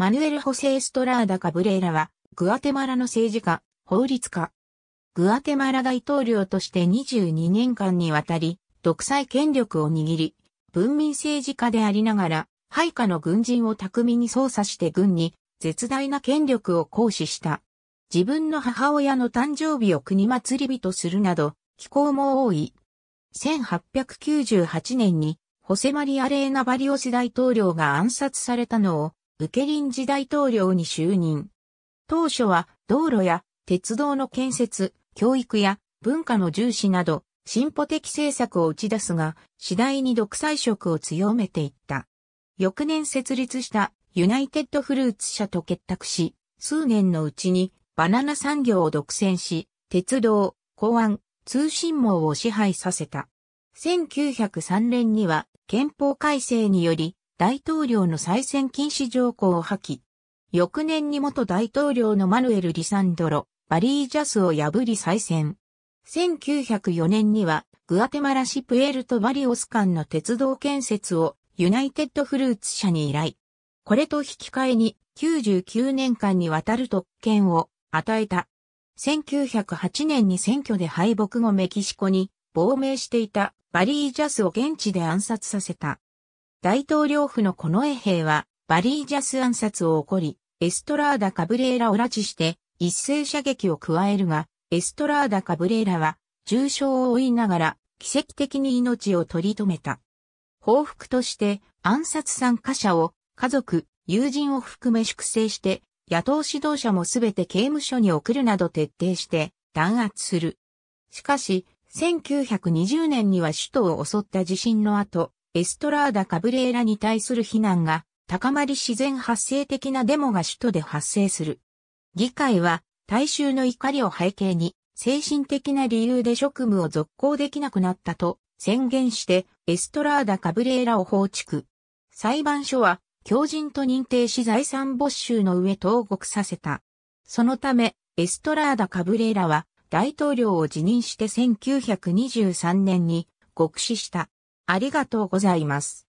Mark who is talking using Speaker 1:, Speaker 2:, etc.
Speaker 1: マヌエル・ホセ・エストラーダ・カブレーラは、グアテマラの政治家、法律家。グアテマラ大統領として22年間にわたり、独裁権力を握り、文民政治家でありながら、配下の軍人を巧みに操作して軍に、絶大な権力を行使した。自分の母親の誕生日を国祭り日とするなど、気候も多い。1898年に、ホセマリア・レーナ・バリオス大統領が暗殺されたのを、受け臨時大統領に就任。当初は道路や鉄道の建設、教育や文化の重視など進歩的政策を打ち出すが、次第に独裁色を強めていった。翌年設立したユナイテッドフルーツ社と結託し、数年のうちにバナナ産業を独占し、鉄道、公安、通信網を支配させた。1903年には憲法改正により大統領の再選禁止条項を破棄。翌年に元大統領のマヌエル・リサンドロ、バリー・ジャスを破り再選。1904年には、グアテマラシプエルト・バリオス間の鉄道建設をユナイテッド・フルーツ社に依頼。これと引き換えに99年間にわたる特権を与えた。1908年に選挙で敗北後メキシコに亡命していたバリー・ジャスを現地で暗殺させた。大統領府の近衛兵は、バリージャス暗殺を起こり、エストラーダ・カブレーラを拉致して、一斉射撃を加えるが、エストラーダ・カブレーラは、重傷を負いながら、奇跡的に命を取り留めた。報復として、暗殺参加者を、家族、友人を含め粛清して、野党指導者もすべて刑務所に送るなど徹底して、弾圧する。しかし、1920年には首都を襲った地震の後、エストラーダ・カブレーラに対する非難が高まり自然発生的なデモが首都で発生する。議会は大衆の怒りを背景に精神的な理由で職務を続行できなくなったと宣言してエストラーダ・カブレーラを放逐。裁判所は狂人と認定し財産没収の上投獄させた。そのためエストラーダ・カブレーラは大統領を辞任して1923年に獄死した。ありがとうございます。